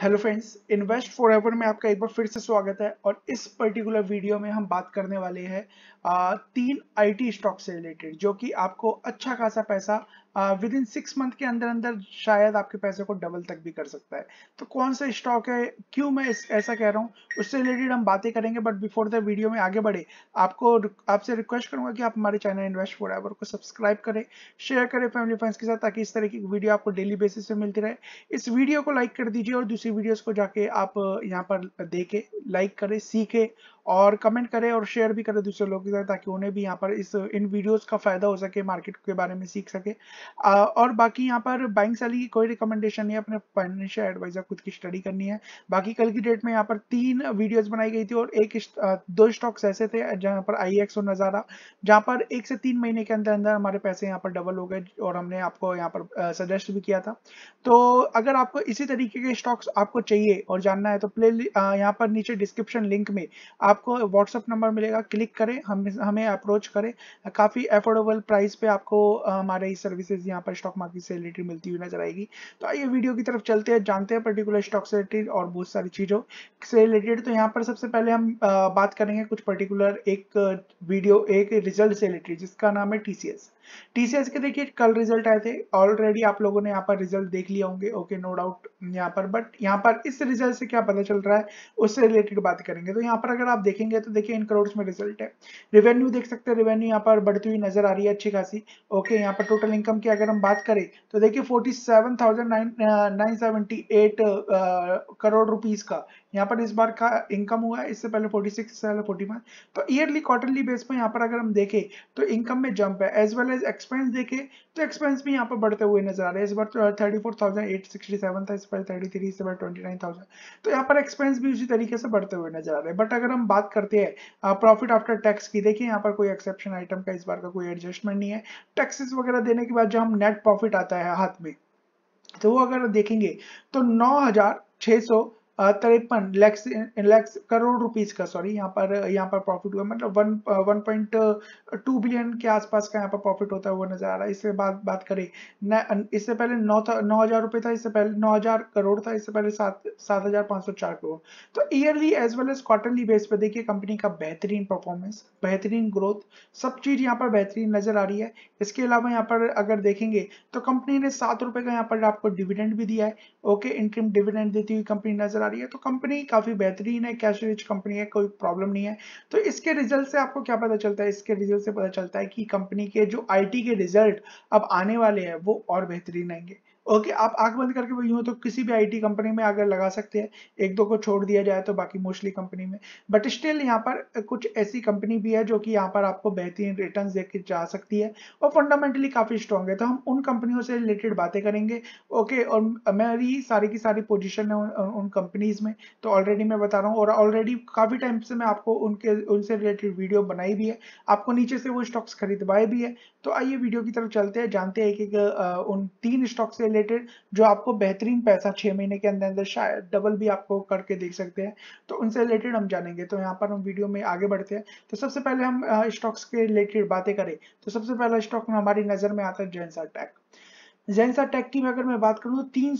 hello friends invest for ever में आपका एक बार फिर से स्वागत है और इस पर्टिकुलर वीडियो में हम बात करने वाले हैं तीन आईटी स्टॉक से रिलेटेड जो कि आपको अच्छा खासा पैसा विद इन सिक्स मंथ के अंदर अंदर शायद आपके पैसे को डबल तक भी कर सकता है तो कौन सा स्टॉक है क्यों मैं ऐसा कह रहा हूँ उससे रिलेटेड हम बातें करेंगे बट बिफोर द वीडियो में आगे बढ़े आपको आपसे रिक्वेस्ट करूंगा कि आप हमारे चैनल इन्वेस्ट फॉर एवर को सब्सक्राइब करें शेयर करें फैमिली फ्रेंड्स के साथ ताकि इस तरह की वीडियो आपको डेली बेसिस पे मिलती रहे इस वीडियो को लाइक कर दीजिए और दूसरी वीडियोज को जाके आप यहाँ पर देखें लाइक करें सीखें और कमेंट करें और शेयर भी करें दूसरे लोगों के साथ ताकि उन्हें भी यहाँ पर इस इन वीडियोस का फ़ायदा हो सके मार्केट के बारे में सीख सके आ, और बाकी यहाँ पर बाइंग सेलिंग की कोई रिकमेंडेशन नहीं है अपने फाइनेंशियल एडवाइजर खुद की स्टडी करनी है बाकी कल की डेट में यहाँ पर तीन वीडियोज़ बनाई गई थी और एक दो स्टॉक्स ऐसे थे जहाँ पर आई और नज़ारा जहाँ पर एक से तीन महीने के अंदर अंदर हमारे पैसे यहाँ पर डबल हो गए और हमने आपको यहाँ पर सजेस्ट भी किया था तो अगर आपको इसी तरीके के स्टॉक्स आपको चाहिए और जानना है तो प्ले यहाँ पर नीचे डिस्क्रिप्शन लिंक में आप आपको व्हाट्सअप नंबर मिलेगा क्लिक करें हम हमें अप्रोच करें काफ़ी अफोर्डेबल प्राइस पे आपको हमारे ही सर्विसेज यहाँ पर स्टॉक मार्केट से रिलेटेड मिलती हुई नजर आएगी तो आइए वीडियो की तरफ चलते हैं जानते हैं पर्टिकुलर स्टॉक से रिलेटेड और बहुत सारी चीज़ों से रिलेटेड तो यहाँ पर सबसे पहले हम बात करेंगे कुछ पर्टिकुलर एक वीडियो एक रिजल्ट से रिलेटेड जिसका नाम है टी TCS के देखिए कल रिजल्ट आए थे ऑलरेडी आप लोगों ने यहाँ पर रिजल्ट देख लिया होंगे ओके नो डाउट यहाँ पर बट यहाँ पर इस रिजल्ट से क्या पता चल रहा है उससे रिलेटेड बात करेंगे तो यहाँ पर अगर आप देखेंगे तो देखिए इन करोड़ में रिजल्ट है रेवेन्यू देख सकते हैं रेवेन्यू यहाँ पर बढ़ती हुई नजर आ रही है अच्छी खासी ओके यहाँ पर टोटल इनकम की अगर हम बात करें तो देखिए फोर्टी करोड़ रुपीज का यहाँ पर इस बार का इनकम हुआ है इससे पहले 46 सिक्स पहले फोर्टी तो ईयरली क्वार्टरली बेस पर यहाँ पर अगर हम देखें तो इनकम में जंप है एज वेल एज एक्सपेंस देखें तो एक्सपेंस भी यहाँ पर बढ़ते हुए नजर आ रहे हैं इस बार थर्टी तो, फोर था इस पहले थर्टी थ्री इस बार ट्वेंटी थाउजेंड तो यहाँ पर एक्सपेंस भी उसी तरीके से बढ़ते हुए नजर आ रहे हैं बट अगर हम बात करते हैं प्रॉफिट आफ्टर टैक्स की देखिए यहाँ पर कोई एक्सेप्शन आइटम का इस बार का कोई एडजस्टमेंट नहीं है टैक्सेस वगैरह देने के बाद जो हम नेट प्रॉफिट आता है हाथ में तो वो अगर देखेंगे तो नौ हजार छह सौ तिरपन लैक्स लैक्स करोड़ रुपीज का सॉरी यहाँ पर यहाँ पर प्रॉफिट हुआ मतलब one one point two billion के आसपास का यहाँ पर प्रॉफिट होता है नजर आ रहा है इससे बात बात करें इससे पहले नौ था नौ हजार रुपये था इससे पहले नौ हजार करोड़ था इससे पहले सात सात हजार पाँच सौ चार करोड़ तो yearly as well as quarterly base पर देखिए कंपनी का बेहतरीन परफॉर्मेंस बेहतरीन ग्रोथ सब चीज यहाँ पर बेहतरीन नजर आ रही है इसके अलावा यहाँ पर अगर देखेंगे तो कंपनी ने सात रुपये का यहाँ पर आपको डिविडेंड भी दिया है ओके इंट्रीम डिविडेंड देती हुई कंपनी नजर आ रही है तो कंपनी काफी बेहतरीन है कैश रिच कंपनी है कोई प्रॉब्लम नहीं है तो इसके रिजल्ट से आपको क्या पता चलता है इसके रिजल्ट से पता चलता है कि कंपनी के जो आईटी के रिजल्ट अब आने वाले हैं वो और बेहतरीन आएंगे ओके आप आंख बंद करके वही यूं तो किसी भी आईटी कंपनी में अगर लगा सकते हैं एक दो को छोड़ दिया जाए तो बाकी मोस्टली कंपनी में बट स्टिल यहाँ पर कुछ ऐसी कंपनी भी है जो कि यहाँ पर आपको बेहतरीन रिटर्न देख जा सकती है और फंडामेंटली काफ़ी स्ट्रॉन्ग है तो हम उन कंपनियों से रिलेटेड बातें करेंगे ओके और मेरी सारी की सारी पोजिशन है उन, उन कंपनीज में तो ऑलरेडी मैं बता रहा हूँ और ऑलरेडी काफ़ी टाइम से मैं आपको उनके उनसे रिलेटेड वीडियो बनाई भी है आपको नीचे से वो स्टॉक्स खरीदवाए भी है तो आइए वीडियो की तरफ चलते हैं जानते हैं कि उन तीन स्टॉक्स से रिलेटेड जो आपको बेहतरीन पैसा छह महीने के अंदर अंदर शायद डबल भी आपको करके देख सकते हैं तो उनसे रिलेटेड हम जानेंगे तो यहाँ पर हम वीडियो में आगे बढ़ते हैं तो सबसे पहले हम स्टॉक्स के रिलेटेड बातें करें तो सबसे पहला स्टॉक में हमारी नज़र में आता है जेंसा टेक जेंसा टेक की अगर मैं बात करूँ तो तीन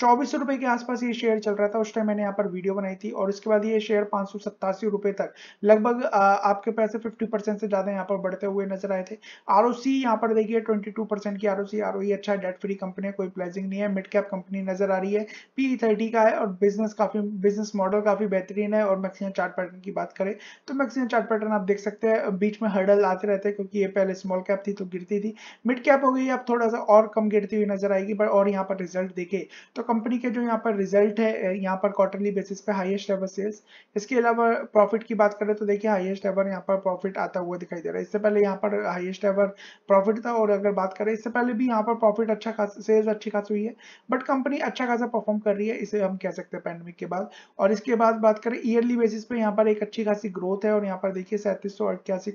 चौबीस रुपए के आसपास ये शेयर चल रहा था उस टाइम मैंने यहाँ पर वीडियो बनाई थी और उसके बाद ये शेयर पांच सौ सत्तासी रुपए तक लगभग आपके पैसे 50 परसेंट से ज़्यादा यहाँ पर बढ़ते हुए नजर आए थे आर ओ सी यहाँ पर देखिए 22 परसेंट की R O C R O ई अच्छा डेट फ्री कंपनी है कोई प्लेजिंग नहीं है मिड कैप कंपनी नजर आ रही है पी थर्टी e का है और बिजनेस काफ़ी बिजनेस मॉडल काफ़ी बेहतरीन है और मैक्सिमम चार्ट पैटर्न की बात करें तो मैक्सिमम चार्ट पैटर्न आप देख सकते हैं बीच में हर्डल आते रहते हैं क्योंकि ये पहले स्मॉल कैप थी तो गिरती थी मिड कैप हो गई अब थोड़ा सा और कम गिरती हुई नजर आएगी पर और यहाँ पर रिजल्ट देखे तो कंपनी के जो यहाँ पर रिजल्ट है यहाँ पर क्वार्टरली बेसिस पे हाईएस्ट एवर सेल्स इसके अलावा प्रॉफिट की बात करें तो देखिए हाईएस्ट एवर यहाँ पर प्रॉफिट आता हुआ दिखाई दे रहा है इससे पहले यहाँ पर हाईएस्ट एवर प्रॉफिट था और अगर बात करें इससे पहले भी यहाँ पर प्रॉफिट अच्छा खास सेल्स अच्छी खास हुई है बट कंपनी अच्छा खासा परफॉर्म कर रही है इसे हम कह सकते हैं पैंडमिक के बाद और इसके बाद बात करें ईयरली बेसिस पे यहाँ पर एक अच्छी खासी ग्रोथ है और यहाँ पर देखिए सैंतीस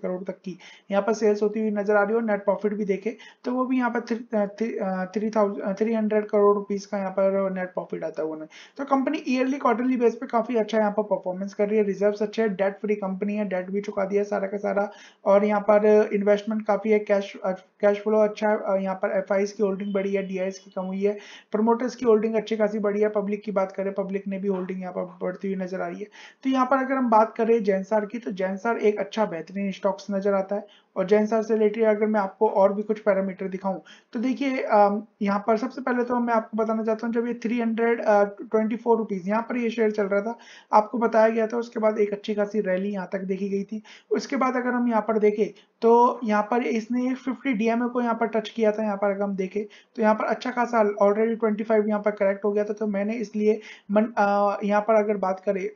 करोड़ तक की यहाँ पर सेल्स होती हुई नजर आ रही है और नेट प्रॉफिट भी देखे तो वो भी यहाँ पर थ्री करोड़ रुपीज का यहाँ पर डॉलर है और नेट प्रॉफिट आता है वो नहीं तो कंपनी ईयरली क्वार्टरली बेस पे काफी अच्छा यहाँ पर परफॉर्मेंस कर रही है रिजर्व अच्छे है डेट फ्री कंपनी है डेट भी चुका दिया सारा का सारा और यहाँ पर इन्वेस्टमेंट काफी है कैश कैश फ्लो अच्छा है यहाँ पर एफ की होल्डिंग बढ़ी है डी की कम हुई है प्रमोटर्स की होल्डिंग अच्छी खासी बढ़ी है पब्लिक की बात करें पब्लिक ने भी होल्डिंग यहाँ पर बढ़ती हुई नजर आ रही है तो यहाँ पर अगर हम बात करें जैनसार की तो जैनसार एक अच्छा बेहतरीन स्टॉक्स नजर आता है और जैन सार से रिलेटेड अगर मैं आपको और भी कुछ पैरामीटर दिखाऊं तो देखिए यहाँ पर सबसे पहले तो मैं आपको बताना चाहता हूँ जब ये three hundred twenty four rupees यहाँ पर ये शेयर चल रहा था आपको बताया गया था उसके बाद एक अच्छी खासी रैली यहाँ तक देखी गई थी उसके बाद अगर हम यहाँ पर देखें तो यहाँ पर इसने फिफ्टी डी को यहाँ पर टच किया था यहाँ पर अगर हम देखें तो यहाँ पर अच्छा खासा ऑलरेडी ट्वेंटी फाइव यहाँ पर करेक्ट हो गया था तो मैंने इसलिए मन यहाँ पर अगर बात करें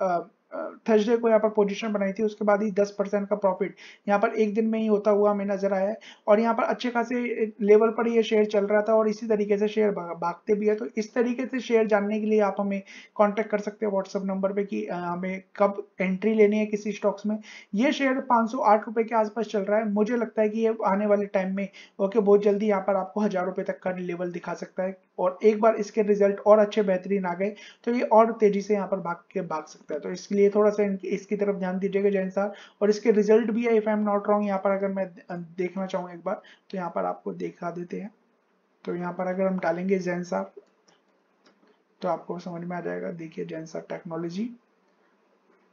थर्सडे को यहाँ पर पोजीशन बनाई थी उसके बाद ही 10 परसेंट का प्रॉफिट यहाँ पर एक दिन में ही होता हुआ हमें नजर आया है और यहाँ पर अच्छे खासे लेवल पर ये शेयर चल रहा था और इसी तरीके से शेयर भागते भी है तो इस तरीके से शेयर जानने के लिए आप हमें कांटेक्ट कर सकते हैं व्हाट्सएप नंबर पे कि हमें कब एंट्री लेनी है किसी स्टॉक्स में ये शेयर पाँच रुपए के आसपास चल रहा है मुझे लगता है कि ये आने वाले टाइम में ओके बहुत जल्दी यहाँ पर आपको हजार तक का लेवल दिखा सकता है और एक बार इसके रिजल्ट और अच्छे बेहतरीन आ गए तो ये और तेजी से यहाँ पर भाग के भाग सकता है तो लिए थोड़ा सा इसकी तरफ ध्यान दीजिएगा जैन सार और इसके रिजल्ट भी है if I am not wrong यहाँ पर अगर मैं देखना चाहूँ एक बार तो यहाँ पर आपको देखा देते हैं तो यहाँ पर अगर हम डालेंगे जैन सार तो आपको समझ में आ जाएगा देखिए जैन साहब टेक्नोलॉजी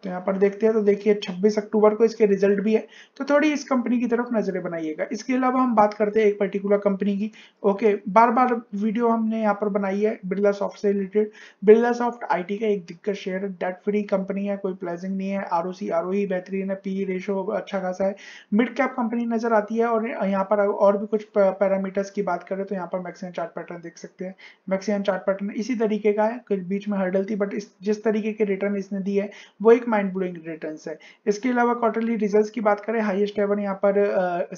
तो यहाँ पर देखते हैं तो देखिए 26 अक्टूबर को इसके रिजल्ट भी है तो थोड़ी इस कंपनी की तरफ नजरें बनाइएगा इसके अलावा हम बात करते हैं एक पर्टिकुलर कंपनी की ओके बार बार वीडियो हमने यहाँ पर बनाई है बिरला सॉफ्ट से रिलेटेड बिरला सॉफ्ट आईटी का एक दिक्कत शेयर है डेट फ्री कंपनी है कोई प्लेजिंग नहीं है R O C R O ही बेहतरीन है पी रेशो e अच्छा खासा है मिड कैप कंपनी नजर आती है और यहाँ पर और भी कुछ पैरामीटर्स की बात करें तो यहाँ पर मैक्सिमम चार्ट पैटर्न देख सकते हैं मैक्सिमम चार्ट पैटर्न इसी तरीके का है बीच में हर्डल थी बट जिस तरीके के रिटर्न इसने दी है वो एक माइंड ब्लोइंग रिटर्न है इसके अलावा क्वार्टरली रिजल्ट की बात करें हाइएस्ट एवर यहाँ पर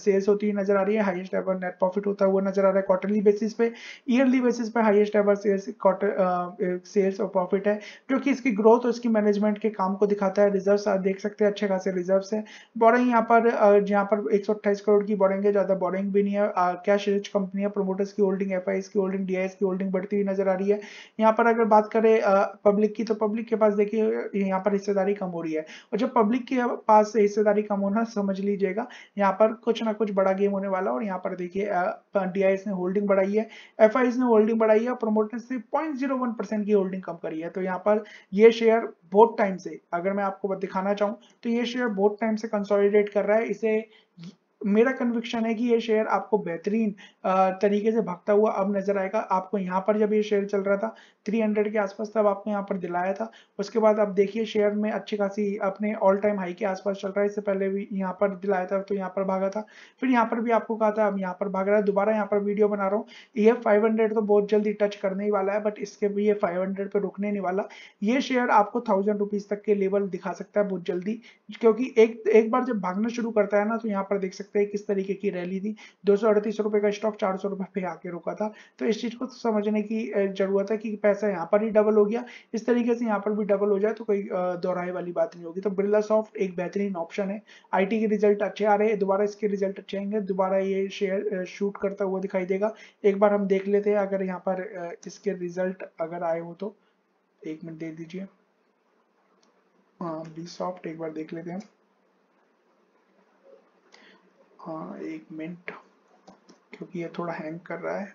सेल्स होती हुई नजर आ रही है हाइएस्ट एवर नेट प्रॉफिट होता हुआ नजर आ रहा है क्वार्टरली बेसिस पे ईयरली बेसिस पे highest ever sales quarter sales और प्रॉफिट है जो कि इसकी ग्रोथ और इसकी मैनेजमेंट के काम को दिखाता है रिजर्व देख सकते हैं अच्छे खासे रिजर्व है बोरिंग यहाँ पर यहाँ पर एक करोड़ की बोरिंग है ज्यादा बोरिंग भी नहीं है कैश रिच कंपनी है प्रोमोटर्स की होल्डिंग एफ की होल्डिंग डी की होल्डिंग बढ़ती हुई नजर आ रही है यहाँ पर अगर बात करें पब्लिक की तो पब्लिक के पास देखिए यहाँ पर हिस्सेदारी कम हो रही है और जब पब्लिक के पास से हिस्सेदारी कम होना समझ लीजिएगा यहाँ पर कुछ ना कुछ बड़ा गेम होने वाला और यहाँ पर देखिए डी ने होल्डिंग बढ़ाई है एफ ने होल्डिंग बढ़ाई है प्रोमोटर से पॉइंट की होल्डिंग कम करी है तो यहाँ पर ये शेयर बहुत टाइम से अगर मैं आपको दिखाना चाहूँ तो ये शेयर बहुत टाइम से कंसोलिडेट कर रहा है इसे मेरा कन्विक्शन है कि ये शेयर आपको बेहतरीन तरीके से भागता हुआ अब नजर आएगा आपको यहाँ पर जब ये शेयर चल रहा था 300 के आसपास तब आपको यहाँ पर दिलाया था उसके बाद आप देखिए शेयर में अच्छी खासी अपने ऑल टाइम हाई के आसपास चल रहा है इससे पहले भी यहाँ पर दिलाया था तो यहाँ पर भागा था फिर यहाँ पर भी आपको कहा था अब यहाँ पर भाग रहा है दोबारा यहाँ पर वीडियो बना रहा हूँ ये फाइव तो बहुत जल्दी टच करने ही वाला है बट इसके भी ये फाइव हंड्रेड रुकने नहीं वाला ये शेयर आपको थाउजेंड रुपीज तक के लेवल दिखा सकता है बहुत जल्दी क्योंकि एक एक बार जब भागना शुरू करता है ना तो यहाँ पर देख सकते सकते हैं किस तरीके की रैली थी दो सौ रुपए का स्टॉक चार सौ रुपए पे आके रुका था तो इस चीज को समझने की जरूरत है कि पैसा यहाँ पर ही डबल हो गया इस तरीके से यहाँ पर भी डबल हो जाए तो कोई दोहराए वाली बात नहीं होगी तो बिरला सॉफ्ट एक बेहतरीन ऑप्शन है आई के रिजल्ट अच्छे आ रहे हैं दोबारा इसके रिजल्ट अच्छे आएंगे दोबारा ये शेयर शूट करता हुआ दिखाई देगा एक बार हम देख लेते हैं अगर यहाँ पर इसके रिजल्ट अगर आए हो तो एक मिनट दे दीजिए सॉफ्ट हाँ, एक बार देख लेते हैं हाँ, एक मिनट क्योंकि ये थोड़ा हैंग कर रहा है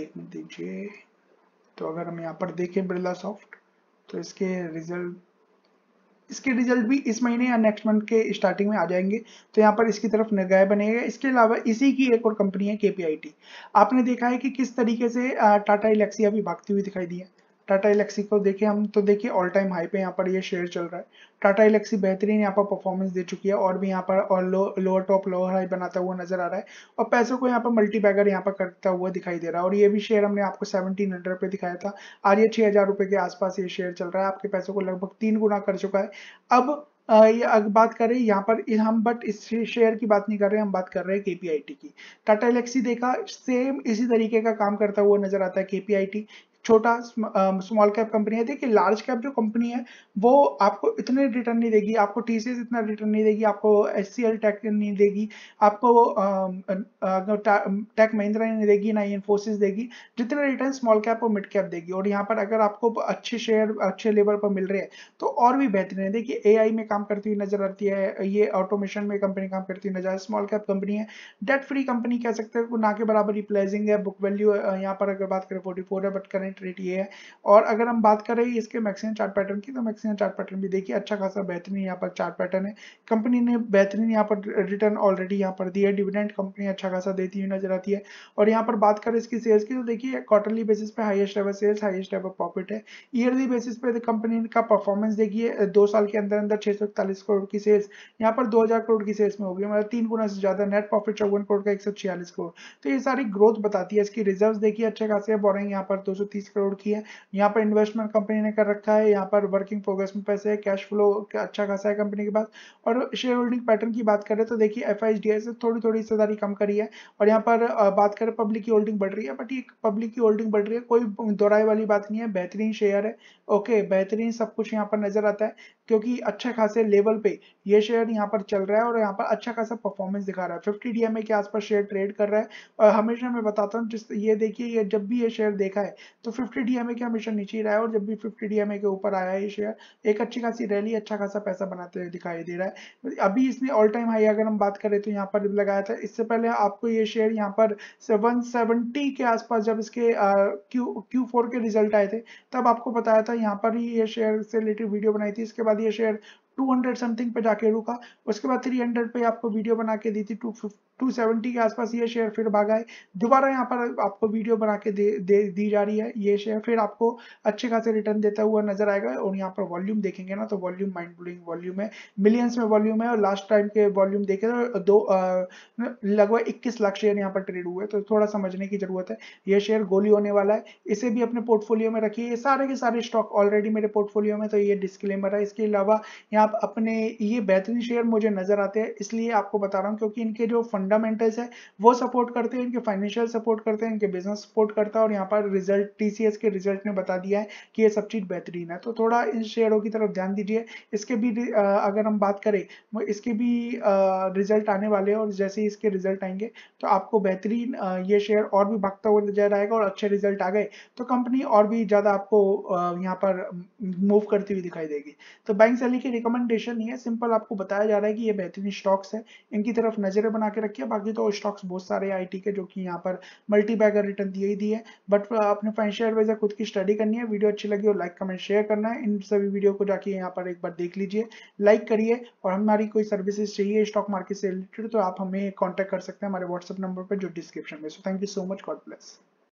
एक मिनट दीजिए तो अगर हम यहाँ पर देखें बिरला सॉफ्ट तो इसके रिजल्ट इसके रिजल्ट भी इस महीने या नेक्स्ट मंथ के स्टार्टिंग में आ जाएंगे तो यहाँ पर इसकी तरफ निगाह बनेगा इसके अलावा इसी की एक और कंपनी है केपीआईटी आपने देखा है कि किस तरीके से टाटा इलेक्सी अभी भागती हुई दिखाई दी है टाटा इलेक्सी को देखें हम तो देखिए ऑल टाइम हाई पे यहाँ पर ये शेयर चल रहा है टाटा इलेक्सी बेहतरीन यहाँ पर परफॉर्मेंस दे चुकी है और भी यहाँ पर और low lower top lower high बनाता हुआ नजर आ रहा है और पैसों को यहाँ पर मल्टी बैगर यहाँ पर करता हुआ दिखाई दे रहा है और ये भी शेयर हमने आपको सेवनटीन हंड्रेड पे दिखाया था आज ये छह हज़ार रुपये के आसपास ये शेयर चल रहा है आपके पैसों को लगभग तीन गुना कर चुका है अब ये अगर बात करें यहाँ पर हम बट इस शेयर की बात नहीं कर रहे हम बात कर रहे हैं केपीआईटी की टाटा इलेक्सी देखा सेम इसी तरीके का काम करता हुआ नजर आता है केपीआईटी छोटा स्मॉल कैप कंपनी है देखिए लार्ज कैप जो कंपनी है वो आपको इतने रिटर्न नहीं देगी आपको टी इतना रिटर्न नहीं देगी आपको एस सी एल टेक नहीं देगी आपको टेक महिंद्रा नहीं देगी ना इन्फोसिस देगी जितने रिटर्न स्मॉल कैप और मिड कैप देगी और यहाँ पर अगर आपको अच्छे शेयर अच्छे लेवल पर मिल रहे हैं तो और भी बेहतरीन है देखिए ए में काम करती हुई नजर आती है ये ऑटोमेशन में कंपनी काम करती हुई नजर आती स्मॉल कैप कंपनी है डेट फ्री कंपनी कह सकते हैं ना के बराबर ही प्लेजिंग है बुक वैल्यू यहाँ पर अगर बात करें फोर्टी है बट करेंट करंट रेट ये है और अगर हम बात करें इसके मैक्सिमम चार्ट पैटर्न की तो मैक्सिमम चार्ट पैटर्न भी देखिए अच्छा खासा बेहतरीन यहाँ पर चार्ट पैटर्न है कंपनी ने बेहतरीन यहाँ पर रिटर्न ऑलरेडी यहाँ पर दिया है डिविडेंट कंपनी अच्छा खासा देती हुई नजर आती है और यहाँ पर बात करें इसकी सेल्स की तो देखिए क्वार्टरली बेसिस पे highest ever sales highest ever profit है ईयरली बेसिस पे कंपनी का परफॉर्मेंस देखिए दो साल के अंदर अंदर छह करोड़ की सेल्स यहाँ पर दो करोड़ की सेल्स में होगी मतलब तीन गुना से ज्यादा नेट प्रॉफिट चौवन करोड़ का एक करोड़ तो ये सारी ग्रोथ बताती है इसकी रिजर्व देखिए अच्छे खासे हैं बोरिंग यहाँ पर दो तीस करोड़ की है यहाँ पर इन्वेस्टमेंट कंपनी ने कर रखा है यहाँ पर वर्किंग प्रोग्रेस में पैसे है कैश फ्लो अच्छा खासा है कंपनी के पास और शेयर होल्डिंग पैटर्न की बात करें तो देखिए एफ आई से थोड़ी थोड़ी हिस्सेदारी कम करी है और यहाँ पर बात करें पब्लिक की होल्डिंग बढ़ रही है बट ये पब्लिक की होल्डिंग बढ़ रही है कोई दोराई वाली बात नहीं है बेहतरीन शेयर है ओके बेहतरीन सब कुछ यहाँ पर नजर आता है क्योंकि अच्छे खासे लेवल पे ये शेयर यहाँ पर चल रहा है और यहाँ पर अच्छा खासा परफॉर्मेंस दिखा रहा है फिफ्टी डी के आसपास शेयर ट्रेड कर रहा है और हमेशा मैं बताता हूँ जिस ये देखिए ये जब भी ये शेयर देखा है तो 50 डीएमए के हमेशा नीचे ही रहा है और जब भी 50 डीएमए के ऊपर आया ये शेयर एक अच्छी खासी रैली अच्छा खासा पैसा बनाते हुए दिखाई दे रहा है अभी इसने ऑल टाइम हाई अगर हम बात करें तो यहाँ पर लगाया था इससे पहले आपको ये शेयर यहाँ पर वन के आसपास जब इसके क्यू क्यू के रिजल्ट आए थे तब आपको बताया था यहाँ पर ही ये शेयर से रिलेटेड वीडियो बनाई थी इसके बाद ये शेयर 200 समथिंग पे जाके रुका उसके बाद 300 पे आपको वीडियो बना के दी थी 270 के आसपास ये शेयर फिर भागा है दोबारा यहाँ पर आपको वीडियो बना के दे, दे दी जा रही है ये शेयर फिर आपको अच्छे खासे रिटर्न देता हुआ नजर आएगा और यहाँ पर वॉल्यूम देखेंगे ना तो वॉल्यूम माइंड ब्लोइंग वॉल्यूम है मिलियंस में वॉल्यूम है और लास्ट टाइम के वॉल्यूम देखे तो दो लगभग इक्कीस लाख शेयर यहाँ पर ट्रेड हुए तो थोड़ा समझने की जरूरत है ये शेयर गोली होने वाला है इसे भी अपने पोर्टफोलियो में रखिए ये सारे के सारे स्टॉक ऑलरेडी मेरे पोर्टफोलियो में तो ये डिस्कलेमर है इसके अलावा यहाँ अपने ये बेहतरीन शेयर मुझे नजर आते हैं इसलिए आपको बता रहा हूँ क्योंकि इनके जो फंड फंडामेंटल्स है वो सपोर्ट करते हैं इनके फाइनेंशियल सपोर्ट करते हैं इनके बिजनेस सपोर्ट करता है और यहाँ पर रिजल्ट टीसीएस के रिजल्ट ने बता दिया है कि ये सब चीज़ बेहतरीन है तो थोड़ा इन शेयरों की तरफ ध्यान दीजिए इसके भी अगर हम बात करें इसके भी रिजल्ट आने वाले हैं और जैसे ही इसके रिजल्ट आएंगे तो आपको बेहतरीन ये शेयर और भी भागता हुआ नजर आएगा और अच्छे रिजल्ट आ गए तो कंपनी और भी ज़्यादा आपको यहाँ पर मूव करती हुई दिखाई देगी तो बैंक सैली की रिकमेंडेशन ही है सिंपल आपको बताया जा रहा है कि ये बेहतरीन स्टॉक्स है इनकी तरफ नज़रें बना के रखी है बाकी तो स्टॉक्स बहुत सारे आईटी के जो कि यहाँ पर मल्टी बैगर रिटर्न दिए ही दिए बट अपने फाइनेंशियल एडवाइजर खुद की स्टडी करनी है वीडियो अच्छी लगी हो लाइक कमेंट शेयर करना है इन सभी वीडियो को जाके यहाँ पर एक बार देख लीजिए लाइक करिए और हमारी कोई सर्विसेज चाहिए स्टॉक मार्केट से रिलेटेड तो आप हमें कॉन्टैक्ट कर सकते हैं हमारे व्हाट्सअप नंबर पर जो डिस्क्रिप्शन में so thank you so much God bless